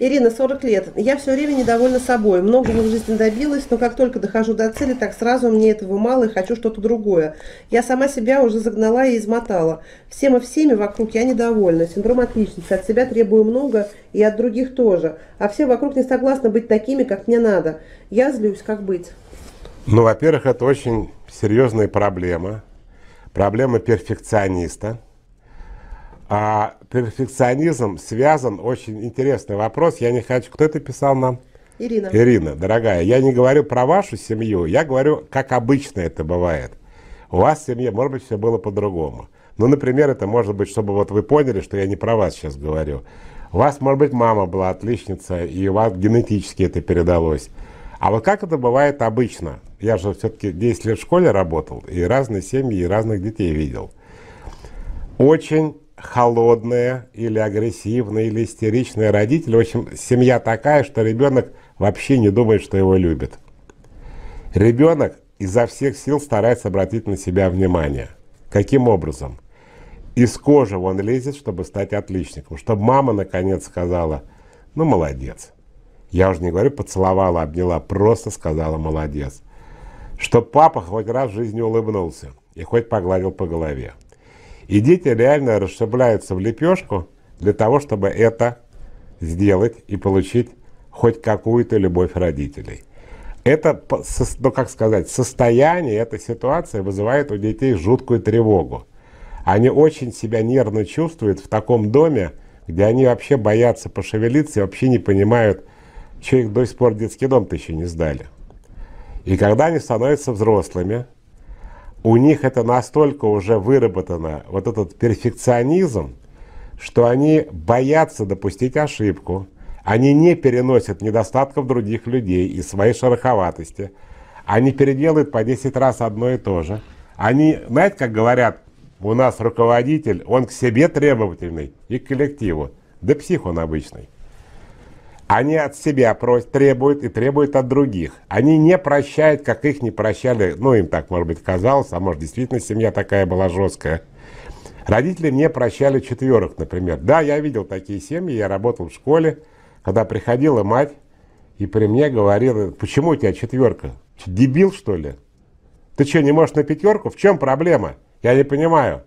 Ирина, 40 лет. Я все время недовольна собой. Много в жизни добилась, но как только дохожу до цели, так сразу мне этого мало и хочу что-то другое. Я сама себя уже загнала и измотала. Всем и всеми вокруг я недовольна. Синдром отличницы. От себя требую много и от других тоже. А все вокруг не согласны быть такими, как мне надо. Я злюсь, как быть. Ну, во-первых, это очень серьезная проблема. Проблема перфекциониста. А перфекционизм связан, очень интересный вопрос. Я не хочу, кто это писал нам? Ирина. Ирина, дорогая, я не говорю про вашу семью, я говорю, как обычно это бывает. У вас в семье, может быть, все было по-другому. Ну, например, это может быть, чтобы вот вы поняли, что я не про вас сейчас говорю. У вас, может быть, мама была отличница, и у вас генетически это передалось. А вот как это бывает обычно? Я же все-таки 10 лет в школе работал, и разные семьи, и разных детей видел. Очень холодные или агрессивные или истеричная родители, В общем, семья такая, что ребенок вообще не думает, что его любит. Ребенок изо всех сил старается обратить на себя внимание. Каким образом? Из кожи он лезет, чтобы стать отличником. Чтобы мама наконец сказала, ну молодец. Я уже не говорю, поцеловала, обняла, просто сказала молодец. чтобы папа хоть раз в жизни улыбнулся и хоть погладил по голове. И дети реально расшибляются в лепешку для того, чтобы это сделать и получить хоть какую-то любовь родителей. Это, ну как сказать, состояние, эта ситуация вызывает у детей жуткую тревогу. Они очень себя нервно чувствуют в таком доме, где они вообще боятся пошевелиться и вообще не понимают, что их до сих пор детский дом-то еще не сдали. И когда они становятся взрослыми, у них это настолько уже выработано, вот этот перфекционизм, что они боятся допустить ошибку, они не переносят недостатков других людей и своей шероховатости, они переделают по 10 раз одно и то же. Они, знаете, как говорят, у нас руководитель, он к себе требовательный и к коллективу, да псих он обычный. Они от себя просят, требуют и требуют от других. Они не прощают, как их не прощали. Ну, им так, может быть, казалось, а может, действительно семья такая была жесткая. Родители мне прощали четверых, например. Да, я видел такие семьи, я работал в школе, когда приходила мать и при мне говорила, почему у тебя четверка? дебил, что ли? Ты что, не можешь на пятерку? В чем проблема? Я не понимаю.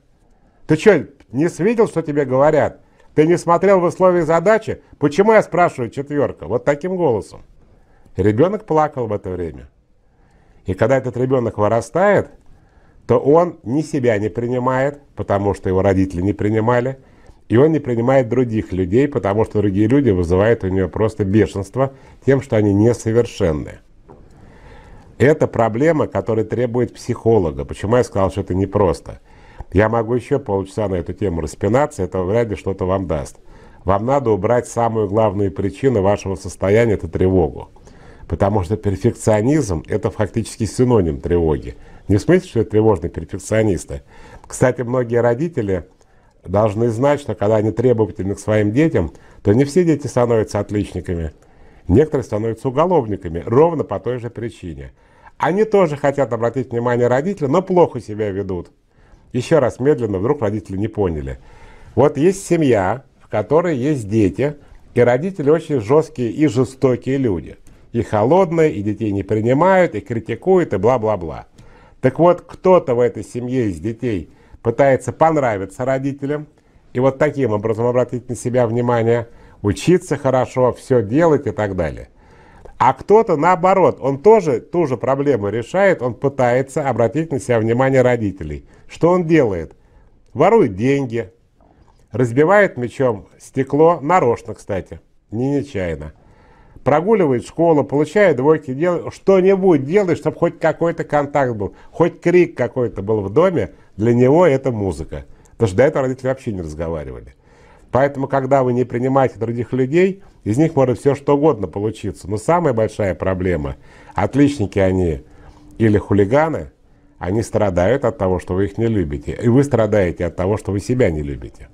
Ты что, не видел, что тебе говорят? Ты не смотрел в условиях задачи? Почему я спрашиваю четверка? Вот таким голосом. Ребенок плакал в это время. И когда этот ребенок вырастает, то он ни себя не принимает, потому что его родители не принимали, и он не принимает других людей, потому что другие люди вызывают у него просто бешенство тем, что они несовершенны. Это проблема, которая требует психолога. Почему я сказал, что это непросто? просто? Я могу еще полчаса на эту тему распинаться, это вряд ли что-то вам даст. Вам надо убрать самую главную причину вашего состояния – это тревогу. Потому что перфекционизм – это фактически синоним тревоги. Не в смысле, что это тревожные перфекционисты. Кстати, многие родители должны знать, что когда они требовательны к своим детям, то не все дети становятся отличниками. Некоторые становятся уголовниками, ровно по той же причине. Они тоже хотят обратить внимание родителей, но плохо себя ведут. Еще раз медленно, вдруг родители не поняли. Вот есть семья, в которой есть дети, и родители очень жесткие и жестокие люди. И холодные, и детей не принимают, и критикуют, и бла-бла-бла. Так вот, кто-то в этой семье из детей пытается понравиться родителям, и вот таким образом обратить на себя внимание, учиться хорошо, все делать и так далее – а кто-то наоборот, он тоже ту же проблему решает, он пытается обратить на себя внимание родителей. Что он делает? Ворует деньги, разбивает мечом стекло, нарочно, кстати, не нечаянно. Прогуливает школу, получает двойки, делает что-нибудь, делает, чтобы хоть какой-то контакт был, хоть крик какой-то был в доме, для него это музыка. Потому что до этого родители вообще не разговаривали. Поэтому, когда вы не принимаете других людей, из них может все что угодно получиться. Но самая большая проблема, отличники они или хулиганы, они страдают от того, что вы их не любите. И вы страдаете от того, что вы себя не любите.